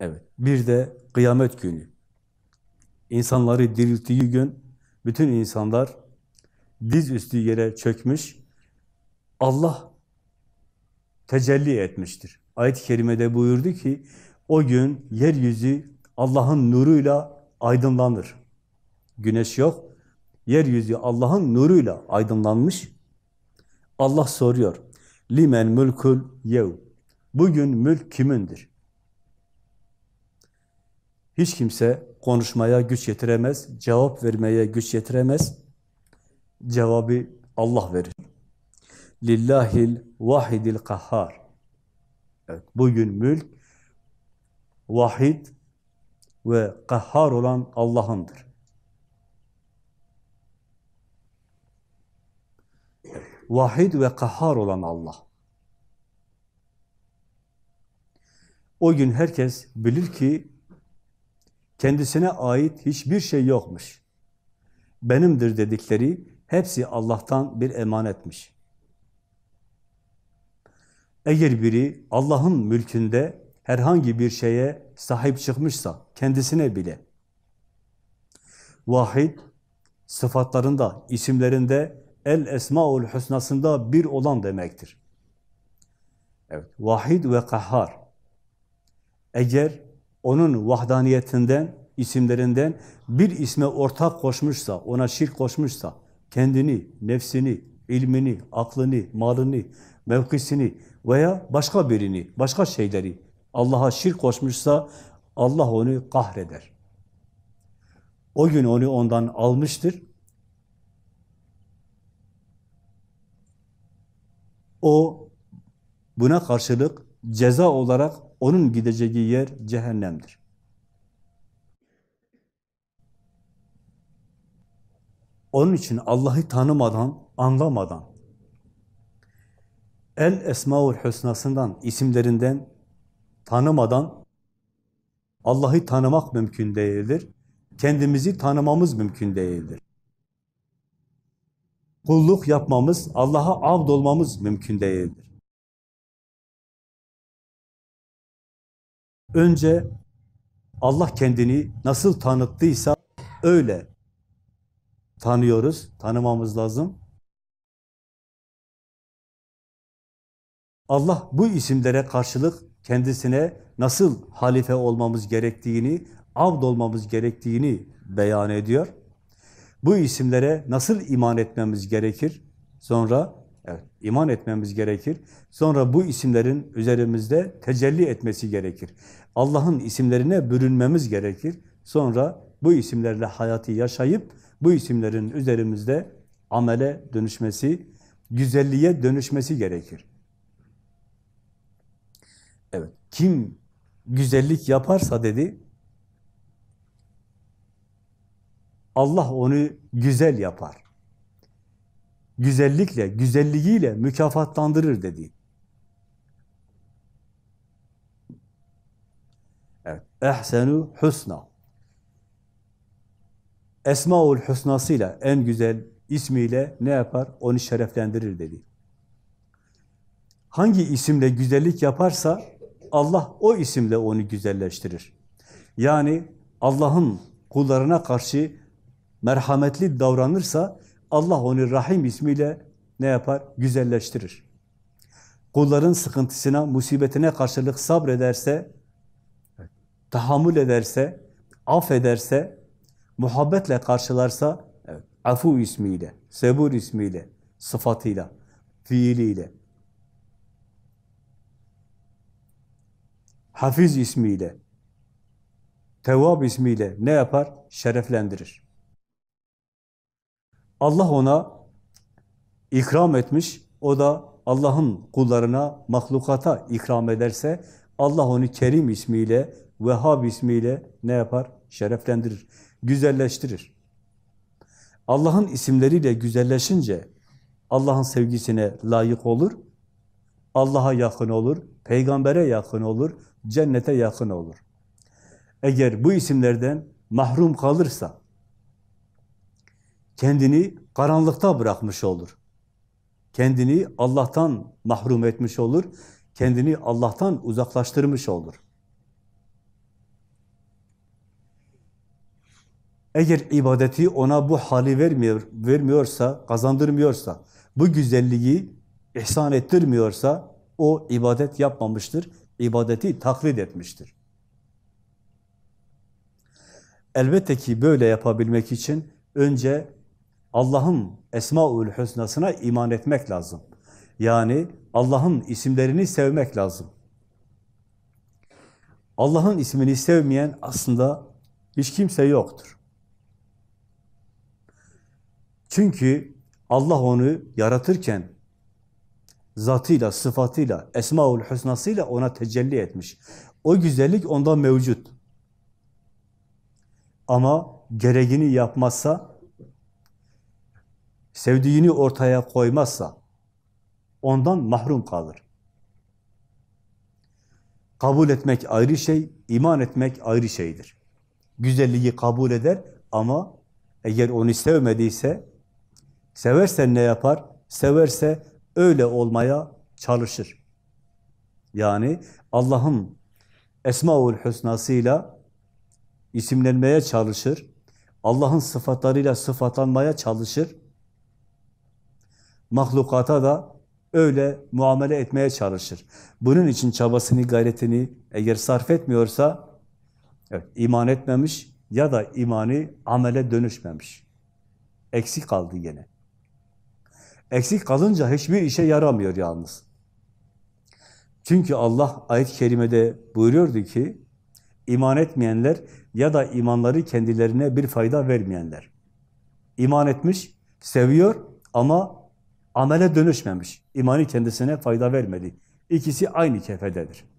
Evet. Bir de kıyamet günü. İnsanları dirilttiği gün bütün insanlar diz üstü yere çökmüş. Allah tecelli etmiştir. Ayet-i kerimede buyurdu ki o gün yeryüzü Allah'ın nuruyla aydınlanır. Güneş yok. Yeryüzü Allah'ın nuruyla aydınlanmış. Allah soruyor. Limen mülkül yev. Bugün mülk kimindir? Hiç kimse konuşmaya güç yetiremez, cevap vermeye güç yetiremez. Cevabı Allah verir. Lillahil vahidil kahhar. Evet, bugün mülk vahid ve kahhar olan Allah'ındır. Vahid ve kahhar olan Allah. O gün herkes bilir ki Kendisine ait hiçbir şey yokmuş. Benimdir dedikleri hepsi Allah'tan bir emanetmiş. Eğer biri Allah'ın mülkünde herhangi bir şeye sahip çıkmışsa, kendisine bile, vahid, sıfatlarında, isimlerinde, el esmaul husnasında bir olan demektir. Evet, vahid ve kahhar. Eğer onun vahdaniyetinden, isimlerinden bir isme ortak koşmuşsa, ona şirk koşmuşsa, kendini, nefsini, ilmini, aklını, malını, mevkisini veya başka birini, başka şeyleri Allah'a şirk koşmuşsa Allah onu kahreder. O gün onu ondan almıştır. O buna karşılık ceza olarak onun gideceği yer cehennemdir. Onun için Allah'ı tanımadan, anlamadan, El Esmaül Hüsna'sından, isimlerinden tanımadan Allah'ı tanımak mümkün değildir. Kendimizi tanımamız mümkün değildir. Kulluk yapmamız, Allah'a avd olmamız mümkün değildir. Önce Allah kendini nasıl tanıttıysa öyle tanıyoruz, tanımamız lazım. Allah bu isimlere karşılık kendisine nasıl halife olmamız gerektiğini, avd olmamız gerektiğini beyan ediyor. Bu isimlere nasıl iman etmemiz gerekir? Sonra Evet, iman etmemiz gerekir. Sonra bu isimlerin üzerimizde tecelli etmesi gerekir. Allah'ın isimlerine bürünmemiz gerekir. Sonra bu isimlerle hayatı yaşayıp bu isimlerin üzerimizde amele dönüşmesi, güzelliğe dönüşmesi gerekir. Evet, kim güzellik yaparsa dedi, Allah onu güzel yapar güzellikle, güzelliğiyle mükafatlandırır dedi. Evet, ehsenu husna. Esmaül husnasıyla en güzel ismiyle ne yapar? Onu şereflendirir dedi. Hangi isimle güzellik yaparsa Allah o isimle onu güzelleştirir. Yani Allah'ın kullarına karşı merhametli davranırsa Allah onu Rahim ismiyle ne yapar? Güzelleştirir. Kulların sıkıntısına, musibetine karşılık sabrederse, tahammül ederse, affederse, muhabbetle karşılarsa, evet, afu ismiyle, sebur ismiyle, sıfatıyla, fiiliyle, hafiz ismiyle, tevab ismiyle ne yapar? Şereflendirir. Allah ona ikram etmiş, o da Allah'ın kullarına, mahlukata ikram ederse, Allah onu Kerim ismiyle, Vehhab ismiyle ne yapar? Şereflendirir, güzelleştirir. Allah'ın isimleriyle güzelleşince, Allah'ın sevgisine layık olur, Allah'a yakın olur, peygambere yakın olur, cennete yakın olur. Eğer bu isimlerden mahrum kalırsa, kendini karanlıkta bırakmış olur. Kendini Allah'tan mahrum etmiş olur. Kendini Allah'tan uzaklaştırmış olur. Eğer ibadeti ona bu hali vermiyor, vermiyorsa, kazandırmıyorsa, bu güzelliği ihsan ettirmiyorsa o ibadet yapmamıştır, ibadeti taklit etmiştir. Elbette ki böyle yapabilmek için önce Allah'ın Esmaül Hüsna'sına iman etmek lazım. Yani Allah'ın isimlerini sevmek lazım. Allah'ın ismini sevmeyen aslında hiç kimse yoktur. Çünkü Allah onu yaratırken zatıyla, sıfatıyla, Esmaül Hüsna'sıyla ona tecelli etmiş. O güzellik onda mevcut. Ama gereğini yapmazsa sevdiğini ortaya koymazsa ondan mahrum kalır. Kabul etmek ayrı şey, iman etmek ayrı şeydir. Güzelliği kabul eder ama eğer onu sevmediyse, severse ne yapar? Severse öyle olmaya çalışır. Yani Allah'ın esma Esmaül Hüsna'sıyla isimlenmeye çalışır. Allah'ın sıfatlarıyla sıfatlanmaya çalışır mahlukata da öyle muamele etmeye çalışır. Bunun için çabasını, gayretini eğer sarf etmiyorsa evet, iman etmemiş ya da imanı amele dönüşmemiş. Eksik kaldı yine. Eksik kalınca hiçbir işe yaramıyor yalnız. Çünkü Allah ayet-i kerimede buyuruyordu ki iman etmeyenler ya da imanları kendilerine bir fayda vermeyenler. İman etmiş, seviyor ama amele dönüşmemiş. İmanı kendisine fayda vermedi. İkisi aynı kefededir.